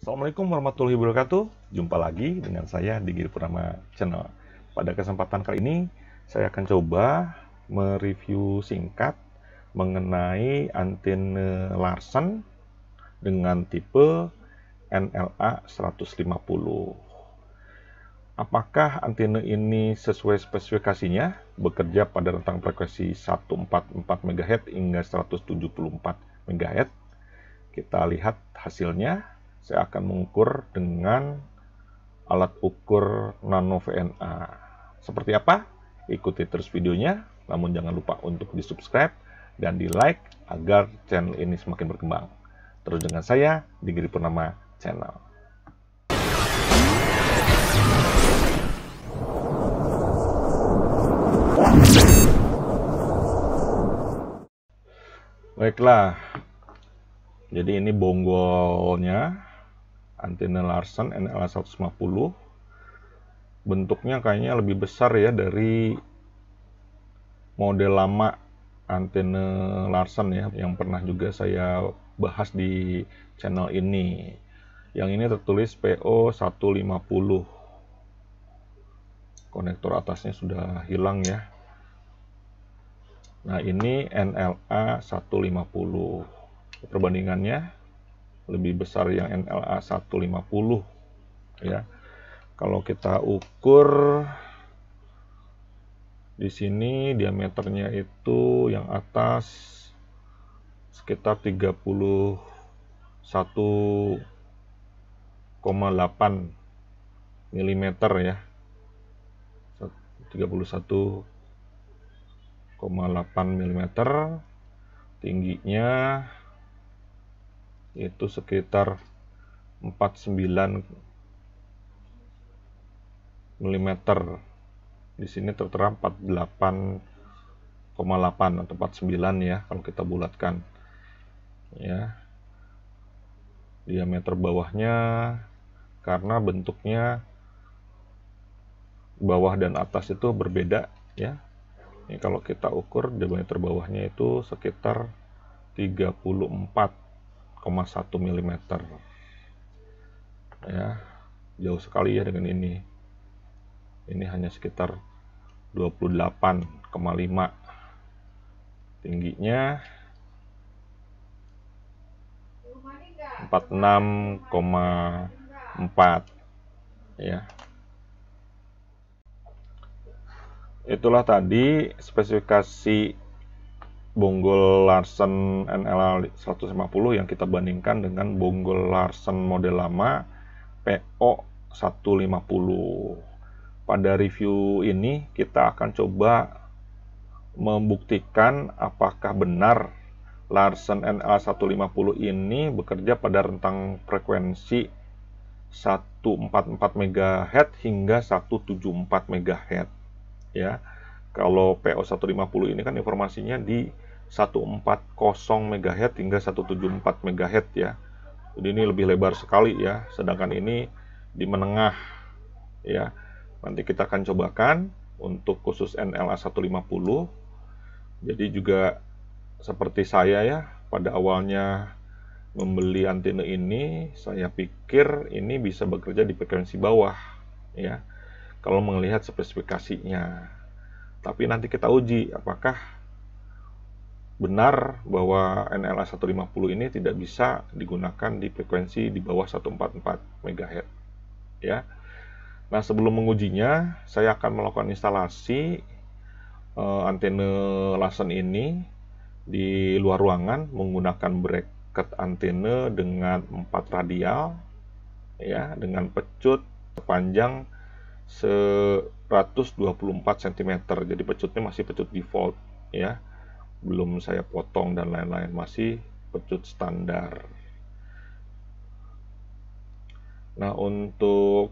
Assalamualaikum warahmatullahi wabarakatuh. Jumpa lagi dengan saya di Giri Purnama Channel. Pada kesempatan kali ini, saya akan coba mereview singkat mengenai antena Larsen dengan tipe NLA 150. Apakah antena ini sesuai spesifikasinya? Bekerja pada rentang frekuensi 144 MHz hingga 174 MHz. Kita lihat hasilnya saya akan mengukur dengan alat ukur nano VNA. Seperti apa? Ikuti terus videonya, namun jangan lupa untuk di subscribe dan di like agar channel ini semakin berkembang. Terus dengan saya, Digiri Purnama Channel. Baiklah, jadi ini bonggolnya antena Larsen NLA 150 bentuknya kayaknya lebih besar ya dari model lama antena Larsen ya yang pernah juga saya bahas di channel ini yang ini tertulis PO150 konektor atasnya sudah hilang ya nah ini NLA 150 perbandingannya lebih besar yang NLA 150 ya. Kalau kita ukur di sini diameternya itu yang atas sekitar 31,8 mm ya. 31,8 mm tingginya itu sekitar 49 mm di sini tertera 48,8 atau 49 ya kalau kita bulatkan ya diameter bawahnya karena bentuknya bawah dan atas itu berbeda ya ini kalau kita ukur diameter bawahnya itu sekitar 34 mm ya jauh sekali ya dengan ini ini hanya sekitar 28,5 tingginya 46,4 ya itulah tadi spesifikasi bonggol Larsen NL 150 yang kita bandingkan dengan bonggol Larsen model lama PO 150. Pada review ini kita akan coba membuktikan apakah benar Larsen NL 150 ini bekerja pada rentang frekuensi 144 MHz hingga 174 MHz ya kalau PO150 ini kan informasinya di 140 MHz hingga 174 MHz ya. Jadi ini lebih lebar sekali ya, sedangkan ini di menengah ya. Nanti kita akan cobakan untuk khusus NLA 150. Jadi juga seperti saya ya, pada awalnya membeli antena ini, saya pikir ini bisa bekerja di frekuensi bawah ya. Kalau melihat spesifikasinya tapi nanti kita uji apakah benar bahwa NLA 150 ini tidak bisa digunakan di frekuensi di bawah 144 MHz ya. Nah, sebelum mengujinya, saya akan melakukan instalasi uh, eh, antena lasen ini di luar ruangan menggunakan bracket antena dengan 4 radial ya, dengan pecut sepanjang se 124 cm jadi pecutnya masih pecut default ya belum saya potong dan lain-lain masih pecut standar nah untuk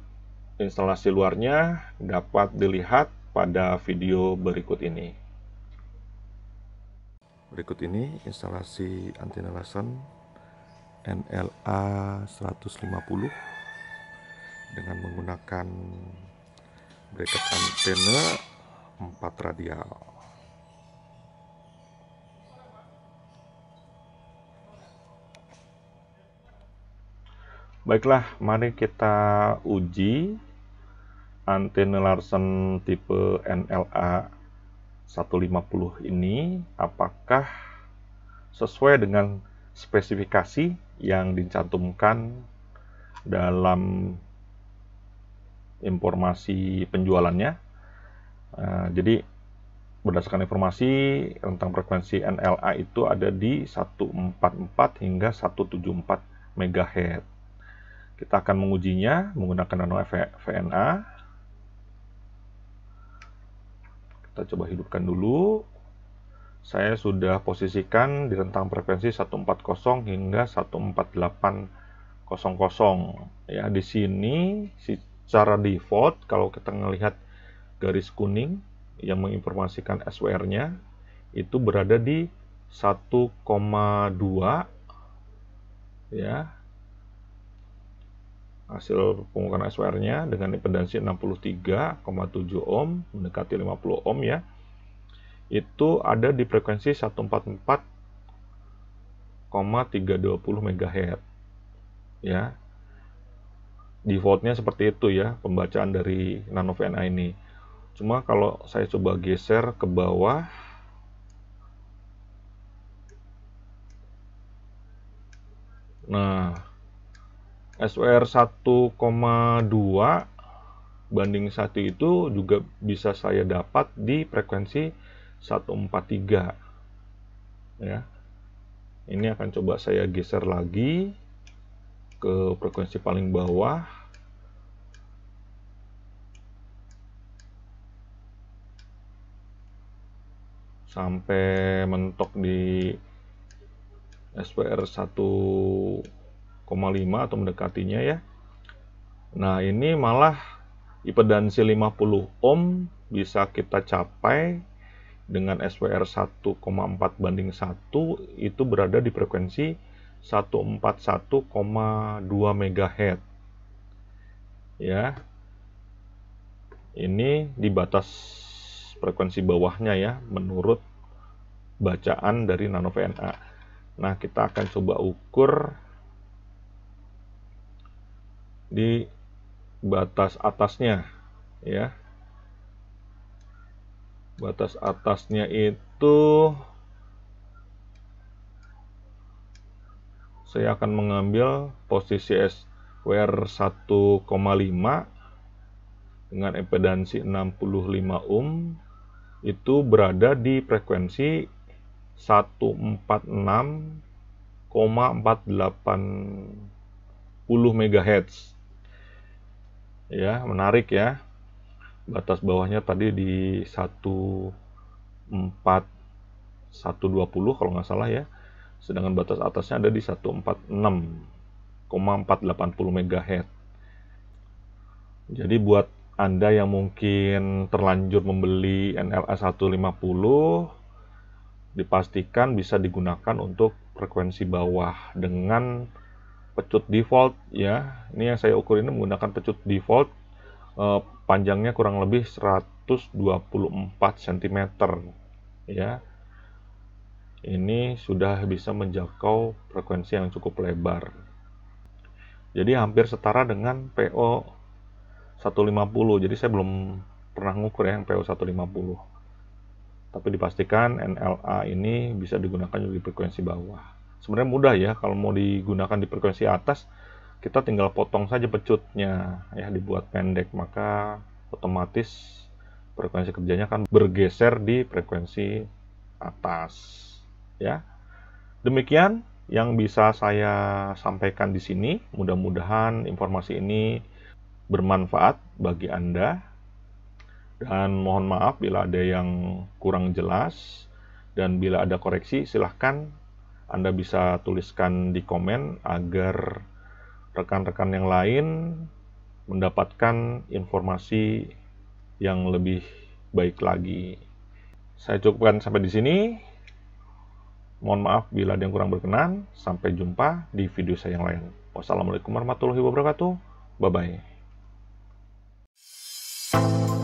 instalasi luarnya dapat dilihat pada video berikut ini berikut ini instalasi antena lasan NLA 150 dengan menggunakan bracket antena 4 radial baiklah mari kita uji antena Larsen tipe NLA 150 ini apakah sesuai dengan spesifikasi yang dicantumkan dalam informasi penjualannya. Uh, jadi berdasarkan informasi tentang frekuensi NLA itu ada di 144 hingga 174 MHz. Kita akan mengujinya menggunakan nano e, VNA. Kita coba hidupkan dulu. Saya sudah posisikan di rentang frekuensi 140 hingga 14800. Ya, di sini si secara default kalau kita melihat garis kuning yang menginformasikan SWR-nya itu berada di 1,2 ya hasil pengukuran SWR-nya dengan impedansi 63,7 ohm mendekati 50 ohm ya itu ada di frekuensi 144,320 MHz ya defaultnya seperti itu ya pembacaan dari nano VNA ini cuma kalau saya coba geser ke bawah nah SWR 1,2 banding 1 itu juga bisa saya dapat di frekuensi 143 ya ini akan coba saya geser lagi ke frekuensi paling bawah sampai mentok di SPR 1,5 atau mendekatinya ya. Nah, ini malah impedansi 50 ohm bisa kita capai dengan SPR 1,4 banding 1 itu berada di frekuensi 141,2 MHz. Ya. Ini di batas frekuensi bawahnya ya menurut bacaan dari nano VNA. Nah, kita akan coba ukur di batas atasnya ya. Batas atasnya itu saya akan mengambil posisi SWR 1,5 dengan impedansi 65 ohm itu berada di frekuensi 146,480 MHz. Ya, menarik ya. Batas bawahnya tadi di 14120 kalau nggak salah ya sedangkan batas atasnya ada di 146,480 MHz. Jadi buat Anda yang mungkin terlanjur membeli nla 150 dipastikan bisa digunakan untuk frekuensi bawah dengan pecut default ya. Ini yang saya ukur ini menggunakan pecut default eh, panjangnya kurang lebih 124 cm ya ini sudah bisa menjangkau frekuensi yang cukup lebar. Jadi hampir setara dengan PO 150. Jadi saya belum pernah ngukur ya yang PO 150. Tapi dipastikan NLA ini bisa digunakan di frekuensi bawah. Sebenarnya mudah ya kalau mau digunakan di frekuensi atas, kita tinggal potong saja pecutnya ya dibuat pendek maka otomatis frekuensi kerjanya akan bergeser di frekuensi atas ya. Demikian yang bisa saya sampaikan di sini. Mudah-mudahan informasi ini bermanfaat bagi Anda. Dan mohon maaf bila ada yang kurang jelas dan bila ada koreksi silahkan Anda bisa tuliskan di komen agar rekan-rekan yang lain mendapatkan informasi yang lebih baik lagi. Saya cukupkan sampai di sini. Mohon maaf bila ada yang kurang berkenan. Sampai jumpa di video saya yang lain. Wassalamualaikum warahmatullahi wabarakatuh. Bye-bye.